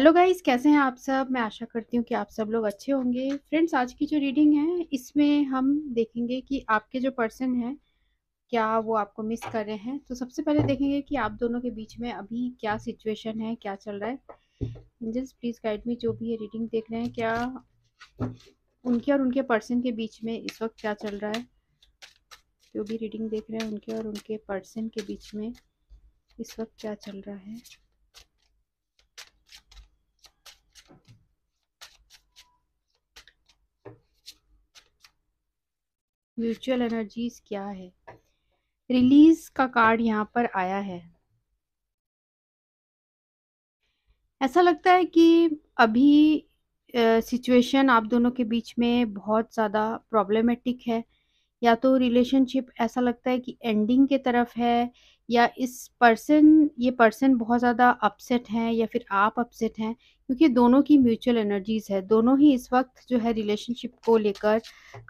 Hello guys कैसे हैं आप सब मैं आशा करती हूँ कि आप सब लोग अच्छे होंगे फ्रेंड्स आज की जो रीडिंग है इसमें हम देखेंगे कि आपके जो पर्सन हैं क्या वो आपको मिस कर रहे हैं तो सबसे पहले देखेंगे कि आप दोनों के बीच में अभी क्या सिचुएशन है क्या चल रहा है एंजल्स प्लीज़ गाइड मी जो भी ये रीडिंग देख रहे हैं क्या उनके और उनके पर्सन के बीच में इस वक्त क्या चल रहा है जो भी रीडिंग देख रहे हैं उनके और उनके पर्सन के बीच में इस वक्त क्या चल रहा है म्यूचुअल एनर्जीज क्या है रिलीज का कार्ड यहाँ पर आया है ऐसा लगता है कि अभी सिचुएशन uh, आप दोनों के बीच में बहुत ज़्यादा प्रॉब्लमेटिक है या तो रिलेशनशिप ऐसा लगता है कि एंडिंग के तरफ है या इस पर्सन ये पर्सन बहुत ज़्यादा अपसेट हैं या फिर आप अपसेट हैं क्योंकि दोनों की म्यूचुअल एनर्जीज़ है दोनों ही इस वक्त जो है रिलेशनशिप को लेकर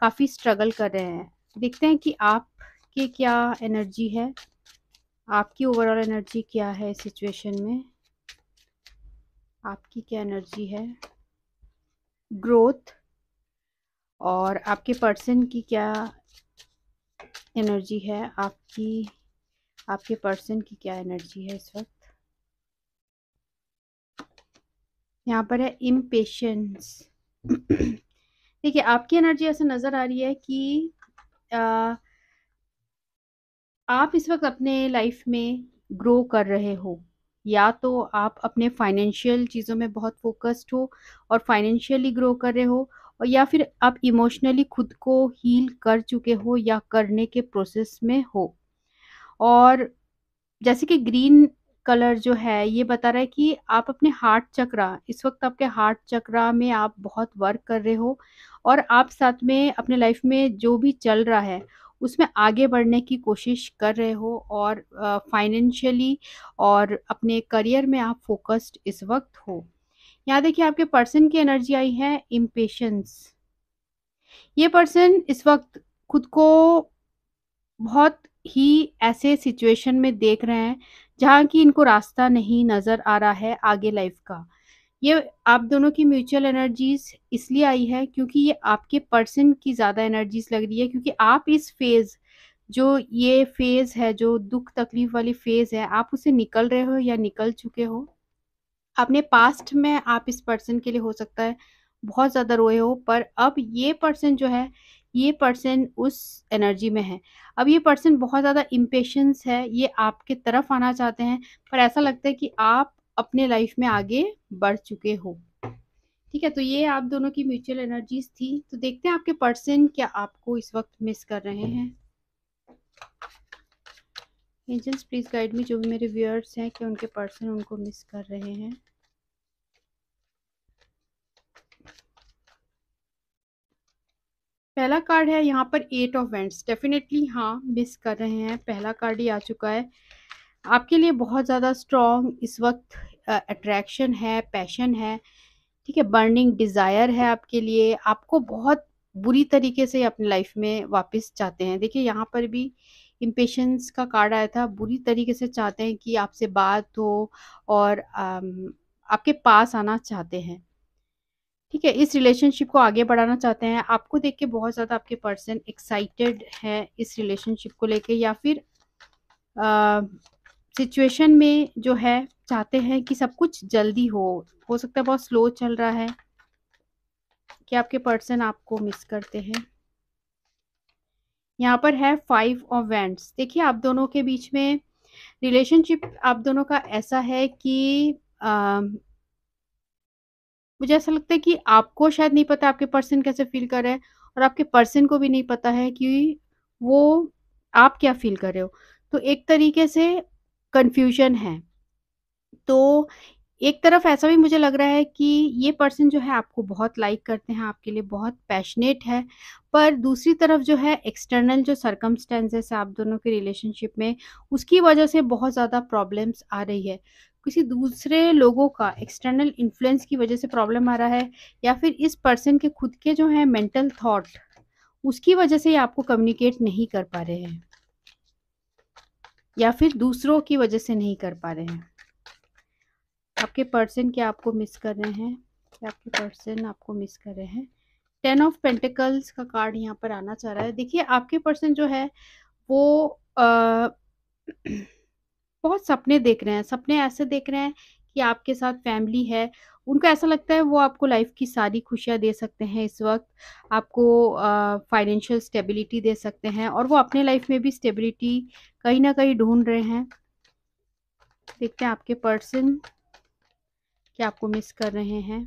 काफ़ी स्ट्रगल कर रहे हैं देखते हैं कि आपकी क्या एनर्जी है आपकी ओवरऑल एनर्जी क्या है सिचुएशन में आपकी क्या एनर्जी है ग्रोथ और आपके पर्सन की क्या एनर्जी है आपकी आपके पर्सन की क्या एनर्जी है इस वक्त यहाँ पर है इम्पेशंस देखिए आपकी एनर्जी ऐसे नज़र आ रही है कि आ, आप इस वक्त अपने लाइफ में ग्रो कर रहे हो या तो आप अपने फाइनेंशियल चीज़ों में बहुत फोकस्ड हो और फाइनेंशियली ग्रो कर रहे हो और या फिर आप इमोशनली खुद को हील कर चुके हो या करने के प्रोसेस में हो और जैसे कि ग्रीन कलर जो है ये बता रहा है कि आप अपने हार्ट चक्रा इस वक्त आपके हार्ट चक्रा में आप बहुत वर्क कर रहे हो और आप साथ में अपने लाइफ में जो भी चल रहा है उसमें आगे बढ़ने की कोशिश कर रहे हो और फाइनेंशियली और अपने करियर में आप फोकस्ड इस वक्त हो यहाँ देखिए आपके पर्सन की एनर्जी आई है इम्पेशंस ये पर्सन इस वक्त खुद को बहुत ही ऐसे सिचुएशन में देख रहे हैं जहाँ कि इनको रास्ता नहीं नज़र आ रहा है आगे लाइफ का ये आप दोनों की म्यूचुअल एनर्जीज इसलिए आई है क्योंकि ये आपके पर्सन की ज़्यादा एनर्जीज लग रही है क्योंकि आप इस फेज़ जो ये फेज़ है जो दुख तकलीफ वाली फेज़ है आप उसे निकल रहे हो या निकल चुके हो आपने पास्ट में आप इस पर्सन के लिए हो सकता है बहुत ज़्यादा रोए हो पर अब ये पर्सन जो है ये पर्सन उस एनर्जी में है अब ये पर्सन बहुत ज़्यादा इम्पेशंस है ये आपके तरफ आना चाहते हैं पर ऐसा लगता है कि आप अपने लाइफ में आगे बढ़ चुके हो ठीक है तो ये आप दोनों की म्यूचुअल एनर्जीज थी तो देखते हैं आपके पर्सन क्या आपको इस वक्त मिस कर रहे हैं एंजल्स प्लीज़ गाइड मी जो भी मेरे व्यूअर्स हैं कि उनके पर्सन उनको मिस कर रहे हैं पहला कार्ड है यहाँ पर एट ऑफ वेंट्स डेफिनेटली हाँ मिस कर रहे हैं पहला कार्ड ही आ चुका है आपके लिए बहुत ज़्यादा स्ट्रॉन्ग इस वक्त अट्रैक्शन है पैशन है ठीक है बर्निंग डिज़ायर है आपके लिए आपको बहुत बुरी तरीके से अपनी लाइफ में वापस चाहते हैं देखिए यहाँ पर भी इम्पेशंस का कार्ड आया था बुरी तरीके से चाहते हैं कि आपसे बात हो और आपके पास आना चाहते हैं ठीक है इस रिलेशनशिप को आगे बढ़ाना चाहते हैं आपको देख के बहुत ज़्यादा आपके पर्सन एक्साइटेड है इस रिलेशनशिप को लेके या फिर सिचुएशन में जो है चाहते हैं कि सब कुछ जल्दी हो हो सकता है बहुत स्लो चल रहा है कि आपके पर्सन आपको मिस करते हैं यहाँ पर है फाइव ऑफ वेंट्स देखिए आप दोनों के बीच में रिलेशनशिप आप दोनों का ऐसा है कि आ, मुझे ऐसा लगता है कि आपको शायद नहीं पता आपके पर्सन कैसे फील कर रहे हैं और आपके पर्सन को भी नहीं पता है कि वो आप क्या फील कर रहे हो तो एक तरीके से कंफ्यूजन है तो एक तरफ ऐसा भी मुझे लग रहा है कि ये पर्सन जो है आपको बहुत लाइक करते हैं आपके लिए बहुत पैशनेट है पर दूसरी तरफ जो है एक्सटर्नल जो सर्कमस्टेंसेस है आप दोनों के रिलेशनशिप में उसकी वजह से बहुत ज़्यादा प्रॉब्लम्स आ रही है किसी दूसरे लोगों का एक्सटर्नल इन्फ्लुएंस की वजह से प्रॉब्लम आ रहा है या फिर इस पर्सन के खुद के जो है मेंटल थॉट उसकी वजह से ये आपको कम्युनिकेट नहीं कर पा रहे हैं या फिर दूसरों की वजह से नहीं कर पा रहे हैं आपके पर्सन क्या आपको मिस कर रहे हैं क्या आपके पर्सन आपको मिस कर रहे हैं टेन ऑफ पेंटिकल्स का कार्ड यहाँ पर आना चाह रहा है देखिए आपके पर्सन जो है वो आ, बहुत सपने देख रहे हैं सपने ऐसे देख रहे हैं कि आपके साथ फैमिली है उनको ऐसा लगता है वो आपको लाइफ की सारी खुशियाँ दे सकते हैं इस वक्त आपको फाइनेंशियल स्टेबिलिटी दे सकते हैं और वो अपने लाइफ में भी स्टेबिलिटी कहीं ना कहीं ढूंढ रहे हैं देखते हैं आपके पर्सन क्या आपको मिस कर रहे हैं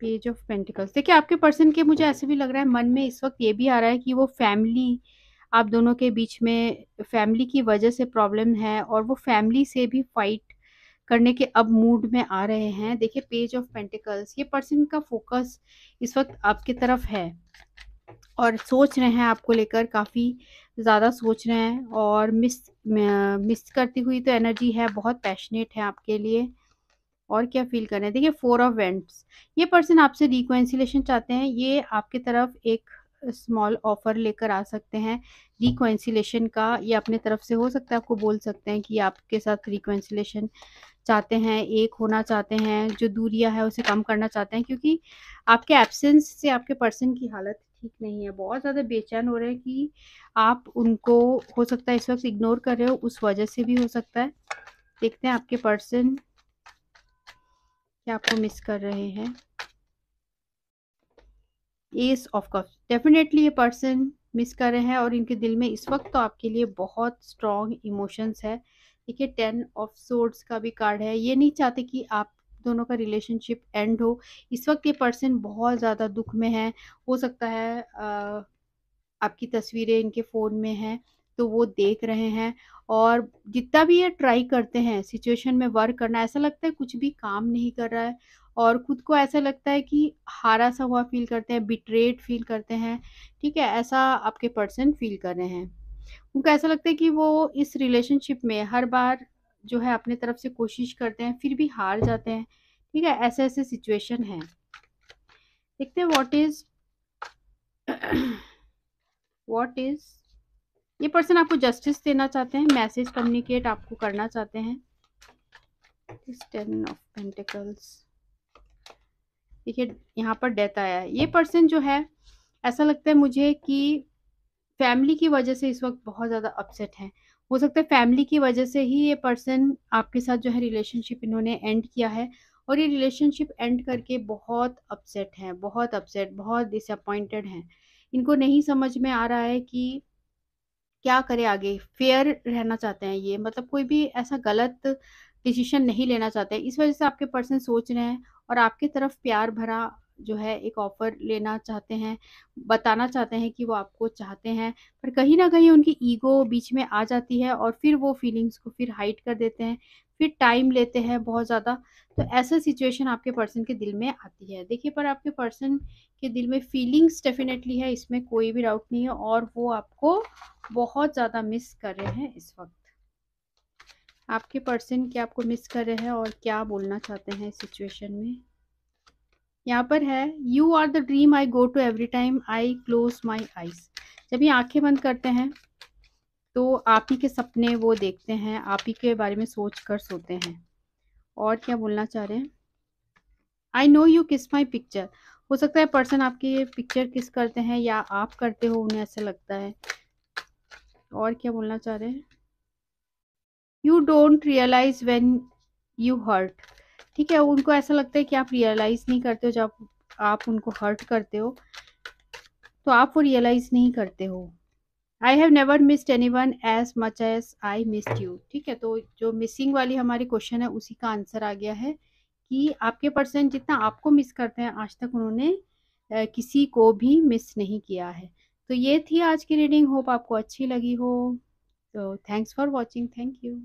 पेज ऑफ पेंटिकल्स देखिए आपके पर्सन के मुझे ऐसे भी लग रहा है मन में इस वक्त ये भी आ रहा है कि वो फैमिली आप दोनों के बीच में फैमिली की वजह से प्रॉब्लम है और वो फैमिली से भी फाइट करने के अब मूड में आ रहे हैं देखिए पेज ऑफ पेंटिकल्स ये पर्सन का फोकस इस वक्त आपकी तरफ है और सोच रहे हैं आपको लेकर काफ़ी ज़्यादा सोच रहे हैं और मिस मिस करती हुई तो एनर्जी है बहुत पैशनेट है आपके लिए और क्या फील कर रहे हैं देखिए फोर ऑफ वेंट्स ये पर्सन आपसे रिकोन्सिलेशन चाहते हैं ये आपके तरफ एक स्मॉल ऑफ़र लेकर आ सकते हैं रिकॉन्सिलेशन का ये अपने तरफ से हो सकता है आपको बोल सकते हैं कि आपके साथ रिकॉन्सिलेशन चाहते हैं एक होना चाहते हैं जो दूरियां है उसे कम करना चाहते हैं क्योंकि आपके एब्सेंस से आपके पर्सन की हालत ठीक नहीं है बहुत ज़्यादा बेचैन हो रहे हैं कि आप उनको हो सकता है इस वक्त इग्नोर कर रहे हो उस वजह से भी हो सकता है देखते हैं आपके पर्सन क्या आपको मिस कर रहे हैं एस ऑफ कप डेफिनेटली ये पर्सन मिस कर रहे हैं और इनके दिल में इस वक्त तो आपके लिए बहुत स्ट्रॉन्ग इमोशंस है देखिए टेन ऑफ सोर्ड्स का भी कार्ड है ये नहीं चाहते कि आप दोनों का रिलेशनशिप एंड हो इस वक्त ये पर्सन बहुत ज़्यादा दुख में है हो सकता है आ, आपकी तस्वीरें इनके फ़ोन में हैं तो वो देख रहे हैं और जितना भी ये ट्राई करते हैं सिचुएशन में वर्क करना ऐसा लगता है कुछ भी काम नहीं कर रहा है और ख़ुद को ऐसा लगता है कि हारा सा हुआ फील करते हैं बिट्रेड फील करते हैं ठीक है ऐसा आपके पर्सन फील कर रहे हैं उनको ऐसा लगता है कि वो इस रिलेशनशिप में हर बार जो है अपने तरफ से कोशिश करते हैं फिर भी हार जाते हैं ठीक है ऐसे ऐसे सिचुएशन है देखते हैं वॉट इज वॉट इज ये पर्सन आपको जस्टिस देना चाहते हैं मैसेज कम्युनिकेट आपको करना चाहते हैं टेन ऑफ पेंटिकल्स देखिए यहाँ पर डेथ आया है ये पर्सन जो है ऐसा लगता है मुझे कि फैमिली की वजह से इस वक्त बहुत ज़्यादा अपसेट है हो सकता है फैमिली की वजह से ही ये पर्सन आपके साथ जो है रिलेशनशिप इन्होंने एंड किया है और ये रिलेशनशिप एंड करके बहुत अपसेट हैं बहुत अपसेट बहुत डिसअपॉइंटेड हैं इनको नहीं समझ में आ रहा है कि क्या करें आगे फेयर रहना चाहते हैं ये मतलब कोई भी ऐसा गलत डिसीशन नहीं लेना चाहते इस वजह से आपके पर्सन सोच रहे हैं और आपके तरफ प्यार भरा जो है एक ऑफर लेना चाहते हैं बताना चाहते हैं कि वो आपको चाहते हैं पर कहीं ना कहीं उनकी ईगो बीच में आ जाती है और फिर वो फीलिंग्स को फिर हाइड कर देते हैं फिर टाइम लेते हैं बहुत ज़्यादा तो ऐसा सिचुएशन आपके पर्सन के दिल में आती है देखिए पर आपके पर्सन के दिल में फीलिंग्स डेफिनेटली है इसमें कोई भी डाउट नहीं है और वो आपको बहुत ज़्यादा मिस कर रहे हैं इस वक्त आपके पर्सन क्या आपको मिस कर रहे हैं और क्या बोलना चाहते हैं सिचुएशन में यहाँ पर है you are the dream I go to every time I close my eyes जब ये आंखें बंद करते हैं तो आप ही के सपने वो देखते हैं आप ही के बारे में सोच कर सोते हैं और क्या बोलना चाह रहे हैं आई नो यू किस माई पिक्चर हो सकता है पर्सन आपकी पिक्चर किस करते हैं या आप करते हो उन्हें ऐसा लगता है और क्या बोलना चाह रहे हैं you don't realise when you hurt ठीक है उनको ऐसा लगता है कि आप रियलाइज नहीं करते हो जब आप उनको हर्ट करते हो तो आप वो रियलाइज नहीं करते हो I have never missed anyone as much as I missed you ठीक है तो जो मिसिंग वाली हमारी क्वेश्चन है उसी का आंसर आ गया है कि आपके पर्सन जितना आपको मिस करते हैं आज तक उन्होंने किसी को भी मिस नहीं किया है तो ये थी आज की रीडिंग होप आपको अच्छी लगी हो So thanks for watching. Thank you.